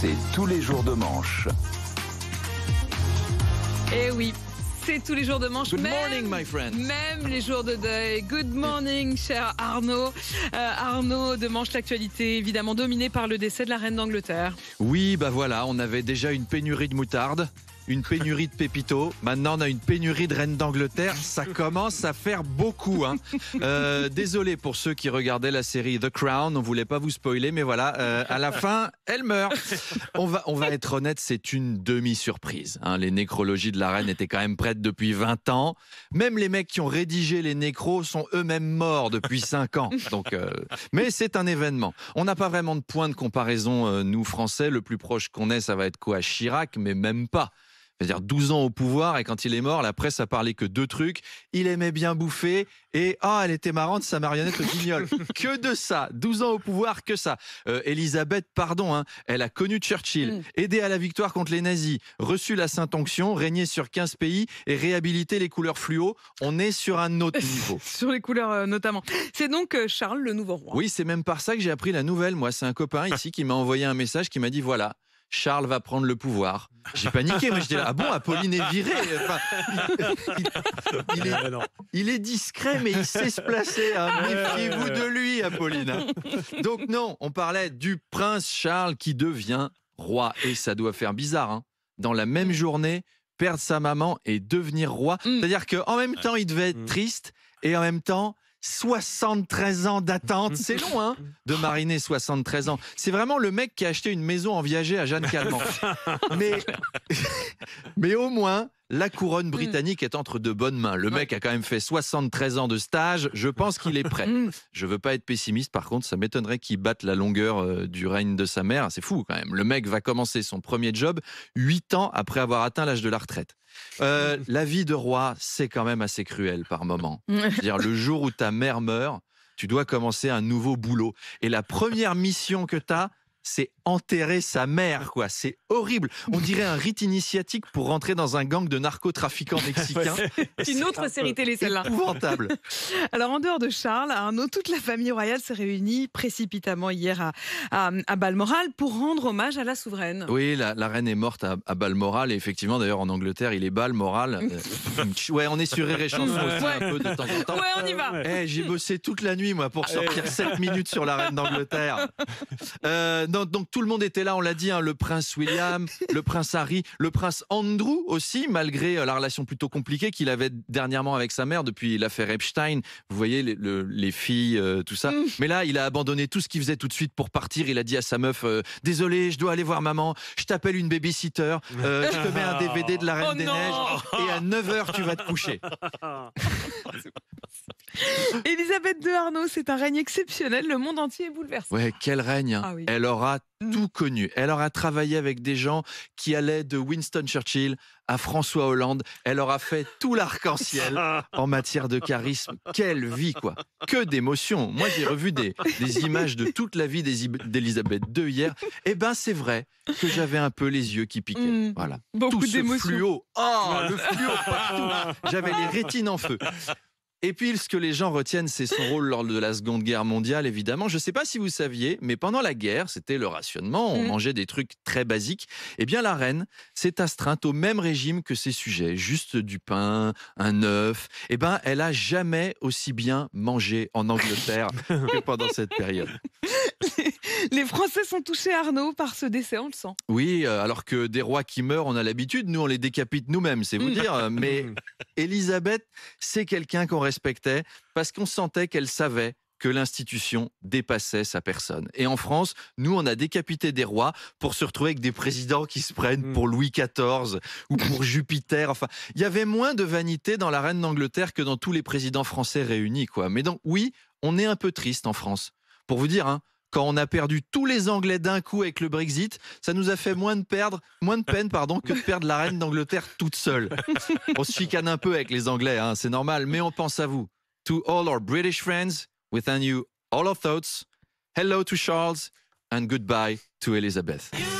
C'est tous les jours de manche. Eh oui, c'est tous les jours de manche. Good même, morning, my friend. Même les jours de deuil. Good morning, cher Arnaud. Euh, Arnaud de Manche l'actualité, évidemment dominée par le décès de la reine d'Angleterre. Oui, bah voilà, on avait déjà une pénurie de moutarde une pénurie de Pépito. Maintenant, on a une pénurie de reine d'Angleterre. Ça commence à faire beaucoup. Hein. Euh, désolé pour ceux qui regardaient la série The Crown. On voulait pas vous spoiler, mais voilà. Euh, à la fin, elle meurt. On va, on va être honnête, c'est une demi-surprise. Hein. Les nécrologies de la reine étaient quand même prêtes depuis 20 ans. Même les mecs qui ont rédigé les nécros sont eux-mêmes morts depuis 5 ans. Donc, euh, mais c'est un événement. On n'a pas vraiment de point de comparaison, nous Français. Le plus proche qu'on est, ça va être quoi Chirac, mais même pas c'est-à-dire 12 ans au pouvoir, et quand il est mort, la presse a parlé que deux trucs. Il aimait bien bouffer, et ah, elle était marrante, sa marionnette le guignol. que de ça 12 ans au pouvoir, que ça euh, Elisabeth, pardon, hein, elle a connu Churchill, mm. aidé à la victoire contre les nazis, reçu la Sainte Onction, régné sur 15 pays, et réhabilité les couleurs fluo. On est sur un autre niveau. sur les couleurs euh, notamment. C'est donc euh, Charles, le nouveau roi. Oui, c'est même par ça que j'ai appris la nouvelle, moi. C'est un copain ici qui m'a envoyé un message qui m'a dit, voilà, Charles va prendre le pouvoir. J'ai paniqué, mais Je dis ah bon, Apolline est virée. il, est, discret, mais il sait se placer. Hein. Méfiez-vous de lui, Apolline. Donc non, on parlait du prince Charles qui devient roi. Et ça doit faire bizarre. Hein. Dans la même journée, perdre sa maman et devenir roi. Mm. C'est-à-dire qu'en même temps, il devait être mm. triste et en même temps, 73 ans d'attente, mhm. c'est long hein, de mariner 73 ans. C'est vraiment le mec qui a acheté une maison en viager à Jeanne Calment. Mais, mais au moins, la couronne mhm. britannique est entre de bonnes mains. Le mec a quand même fait 73 ans de stage, je pense qu'il est prêt. Mhm. Je veux pas être pessimiste, par contre, ça m'étonnerait qu'il batte la longueur euh, du règne de sa mère, c'est fou quand même. Le mec va commencer son premier job 8 ans après avoir atteint l'âge de la retraite. Euh, la vie de roi, c'est quand même assez cruel par moment. dire le jour où ta mère meurt, tu dois commencer un nouveau boulot. Et la première mission que tu as, c'est enterrer sa mère, quoi. C'est horrible. On dirait un rite initiatique pour rentrer dans un gang de narcotrafiquants mexicains. c'est une autre série télé, celle-là. Épouvantable. Alors, en dehors de Charles, Arnaud, toute la famille royale s'est réunie précipitamment hier à, à, Balmoral pour rendre hommage à la souveraine. Oui, la, reine est morte à, Balmoral. Et effectivement, d'ailleurs, en Angleterre, il est Balmoral. Euh, ouais, on est sur Rire ouais. un peu de temps en temps. Ouais, on y va. Eh, j'ai bossé toute la nuit, moi, pour sortir 7 minutes sur la reine d'Angleterre. Euh, donc, tout tout le monde était là, on l'a dit, hein, le prince William, le prince Harry, le prince Andrew aussi, malgré euh, la relation plutôt compliquée qu'il avait dernièrement avec sa mère depuis l'affaire Epstein. Vous voyez, les, filles, euh, tout ça. Mm. Mais là, il a abandonné tout ce qu'il faisait tout de suite pour partir. Il a dit à sa meuf, euh, désolé, je dois aller voir maman, je t'appelle une babysitter, je te mets un DVD de la Reine oh des Neiges, et à 9h, tu vas te coucher. Elisabeth de Arnaud, c'est un règne exceptionnel. Le monde entier est bouleversé. quel règne. Hein. Ah Elle aura mm. tout connu. Elle aura travaillé avec des gens qui allaient de Winston Churchill à François Hollande. Elle aura fait tout l'arc-en-ciel en matière de charisme. Quelle vie, quoi. Que d'émotions. Moi, j'ai revu des, images de toute la vie d'Elisabeth II hier. Eh ben, c'est vrai que j'avais un peu les yeux qui piquaient. Mm. Voilà. Beaucoup tout ce fluo. Oh, le fluo partout. J'avais les rétines en feu. Et puis, ce que les gens retiennent, c'est son rôle lors de la Seconde Guerre mondiale, évidemment. Je ne sais pas si vous saviez, mais pendant la guerre, c'était le rationnement, on mm. mangeait des trucs très basiques. Eh bien, la reine s'est astreinte au même régime que ses sujets, juste du pain, un œuf. Eh bien, elle a jamais aussi bien mangé en Angleterre que pendant cette période. Les Français sont touchés, Arnaud, par ce décès, on le sent. Oui, euh, alors que des rois qui meurent, on a l'habitude, nous on les décapite nous-mêmes, c'est vous mm. dire. Euh, mais mm. Élisabeth, c'est quelqu'un qu'on respectait parce qu'on sentait qu'elle savait que l'institution dépassait sa personne. Et en France, nous, on a décapité des rois pour se retrouver avec des présidents qui se prennent mm. pour Louis XIV ou pour Jupiter. Enfin, il y avait moins de vanité dans la reine d'Angleterre que dans tous les présidents français réunis, quoi. Mais donc, oui, on est un peu triste en France. Pour vous dire, hein, quand on a perdu tous les Anglais d'un coup avec le Brexit, ça nous a fait moins de, perdre, moins de peine pardon, que de perdre la reine d'Angleterre toute seule. On se chicane un peu avec les Anglais, hein, c'est normal, mais on pense à vous. To all our British friends, with a new all our thoughts, hello to Charles and goodbye to Elizabeth.